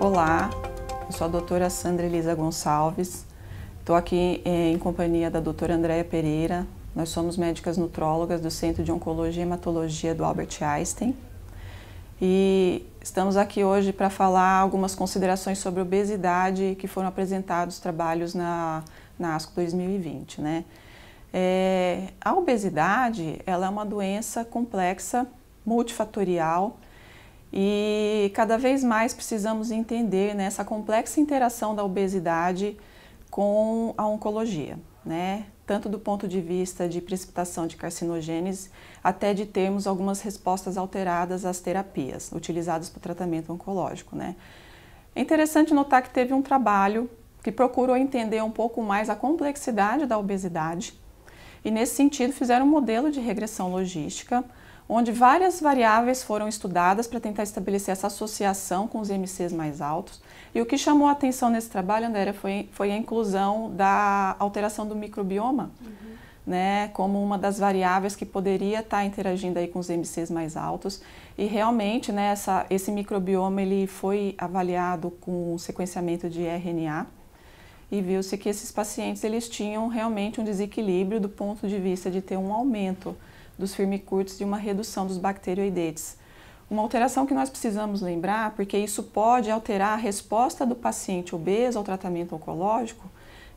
Olá, eu sou a doutora Sandra Elisa Gonçalves, estou aqui eh, em companhia da doutora Andréia Pereira, nós somos médicas nutrólogas do Centro de Oncologia e Hematologia do Albert Einstein e estamos aqui hoje para falar algumas considerações sobre obesidade que foram apresentados trabalhos na, na ASCO 2020, né? É, a obesidade ela é uma doença complexa, multifatorial, e cada vez mais precisamos entender né, essa complexa interação da obesidade com a oncologia, né? tanto do ponto de vista de precipitação de carcinogênese, até de termos algumas respostas alteradas às terapias utilizadas para o tratamento oncológico. Né? É interessante notar que teve um trabalho que procurou entender um pouco mais a complexidade da obesidade e, nesse sentido, fizeram um modelo de regressão logística onde várias variáveis foram estudadas para tentar estabelecer essa associação com os MCs mais altos. E o que chamou a atenção nesse trabalho, André, foi, foi a inclusão da alteração do microbioma, uhum. né, como uma das variáveis que poderia estar tá interagindo aí com os MCs mais altos. E realmente, né, essa, esse microbioma ele foi avaliado com sequenciamento de RNA e viu-se que esses pacientes eles tinham realmente um desequilíbrio do ponto de vista de ter um aumento dos firmicutes e uma redução dos bacteroidetes. Uma alteração que nós precisamos lembrar, porque isso pode alterar a resposta do paciente obeso ao tratamento oncológico,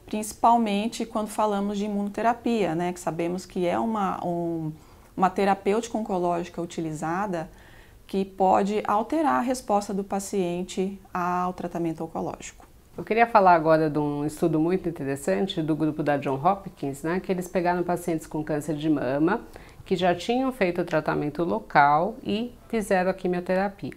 principalmente quando falamos de imunoterapia, né, que sabemos que é uma, um, uma terapêutica oncológica utilizada que pode alterar a resposta do paciente ao tratamento oncológico. Eu queria falar agora de um estudo muito interessante do grupo da John Hopkins, né, que eles pegaram pacientes com câncer de mama que já tinham feito o tratamento local e fizeram a quimioterapia.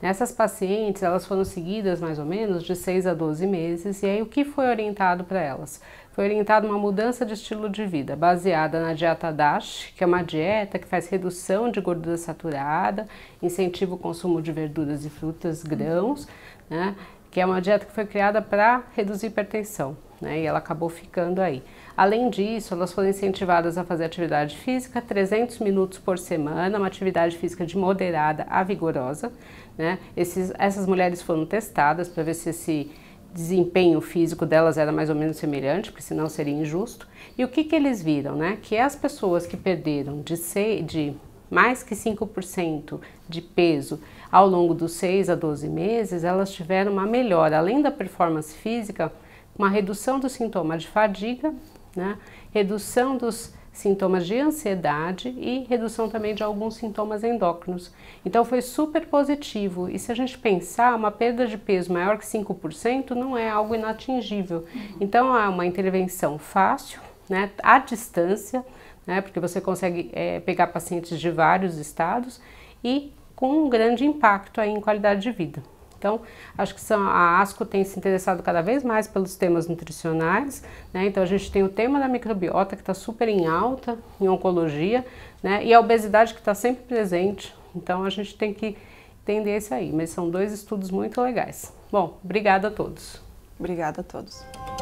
Nessas pacientes, elas foram seguidas mais ou menos de 6 a 12 meses, e aí o que foi orientado para elas? Foi orientado uma mudança de estilo de vida, baseada na dieta DASH, que é uma dieta que faz redução de gordura saturada, incentiva o consumo de verduras e frutas, grãos, né? que é uma dieta que foi criada para reduzir hipertensão, né? E ela acabou ficando aí. Além disso, elas foram incentivadas a fazer atividade física 300 minutos por semana, uma atividade física de moderada a vigorosa, né? Esses, essas mulheres foram testadas para ver se esse desempenho físico delas era mais ou menos semelhante, porque senão seria injusto. E o que, que eles viram, né? Que as pessoas que perderam de, 6, de mais que 5% de peso ao longo dos 6 a 12 meses, elas tiveram uma melhora, além da performance física, uma redução dos sintomas de fadiga, né? redução dos sintomas de ansiedade e redução também de alguns sintomas endócrinos. Então foi super positivo. E se a gente pensar, uma perda de peso maior que 5% não é algo inatingível. Uhum. Então é uma intervenção fácil, né, à distância, né, porque você consegue é, pegar pacientes de vários estados e com um grande impacto aí em qualidade de vida. Então, acho que são, a ASCO tem se interessado cada vez mais pelos temas nutricionais, né? Então, a gente tem o tema da microbiota, que está super em alta em oncologia, né? E a obesidade, que está sempre presente. Então, a gente tem que entender isso aí. Mas são dois estudos muito legais. Bom, obrigada a todos. Obrigada a todos.